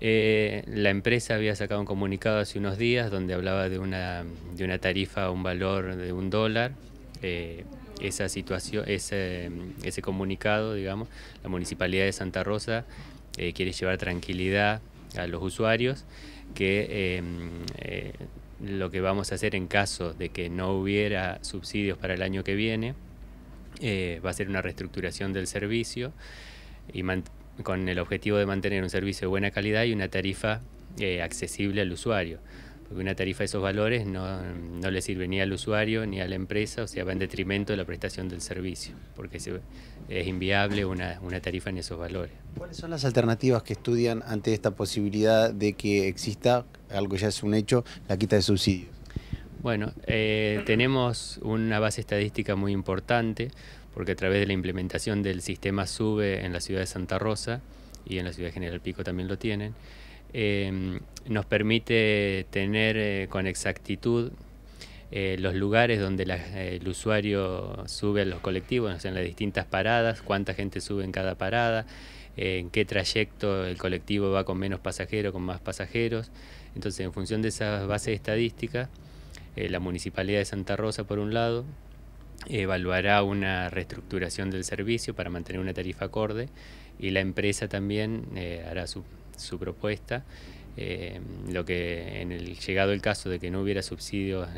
Eh, la empresa había sacado un comunicado hace unos días donde hablaba de una, de una tarifa, un valor de un dólar. Eh, esa situación, ese, ese, comunicado, digamos, la municipalidad de Santa Rosa eh, quiere llevar tranquilidad a los usuarios que lo que vamos a hacer en caso de que no hubiera subsidios para el año que viene va a ser una reestructuración del servicio y con el objetivo de mantener un servicio de buena calidad y una tarifa eh, accesible al usuario. Porque una tarifa de esos valores no, le sirve ni al usuario ni a la empresa, o sea, va en detrimento de la prestación del servicio, porque es inviable una, una tarifa en esos valores. ¿Cuáles son las alternativas que estudian ante esta posibilidad de que exista, algo ya es un hecho, la quita de subsidios? Bueno, eh, tenemos una base estadística muy importante porque a través de la implementación del sistema SUBE en la ciudad de Santa Rosa y en la ciudad de General Pico también lo tienen, em, nos permite tener eh, con exactitud eh, los lugares donde el usuario sube a los colectivos, en las distintas paradas, cuánta gente sube en cada parada, en qué trayecto el colectivo va con menos pasajeros, con más pasajeros. Entonces, en función de esas bases estadísticas, eh, la Municipalidad de Santa Rosa, por un lado, evaluará una reestructuración del servicio para mantener una tarifa acorde y la empresa también eh, hará su, propuesta. Eh, lo que en el llegado el caso de que no hubiera subsidios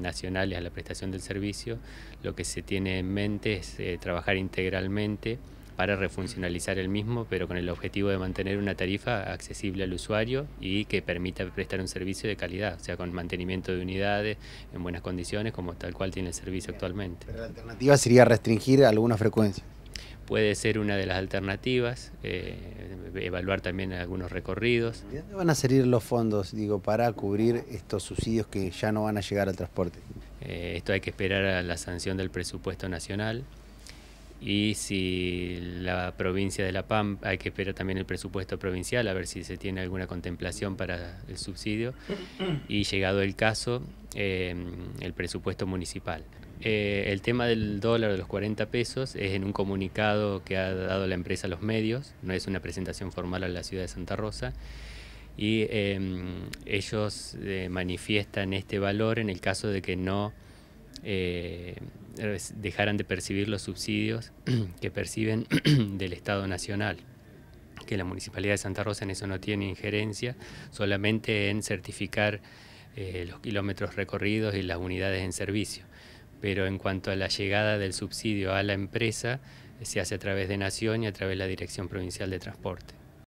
nacionales a la prestación del servicio, lo que se tiene en mente es trabajar integralmente para refuncionalizar el mismo, pero con el objetivo de mantener una tarifa accesible al usuario y que permita prestar un servicio de calidad, o sea, con mantenimiento de unidades en buenas condiciones, como tal cual tiene el servicio actualmente. la alternativa sería restringir alguna frecuencia? puede ser una de las alternativas, eh, evaluar también algunos recorridos. ¿De dónde van a salir los fondos, digo, para cubrir estos subsidios que ya no van a llegar al transporte? Eh, esto hay que esperar a la sanción del presupuesto nacional. Y si la provincia de La Pampa, hay que esperar también el presupuesto provincial a ver si se tiene alguna contemplación para el subsidio. Y llegado el caso, eh, el presupuesto municipal. Eh, el tema del dólar de los 40 pesos es en un comunicado que ha dado la empresa a los medios, no es una presentación formal a la ciudad de Santa Rosa, y eh, ellos manifiestan este valor en el caso de que no dejaran de percibir los subsidios que perciben del Estado Nacional que la Municipalidad de Santa Rosa en eso no tiene injerencia, solamente en certificar eh, los kilómetros recorridos y las unidades en servicio. Pero en cuanto a la llegada del subsidio a la empresa, se hace a través de Nación y a través de la Dirección Provincial de Transporte.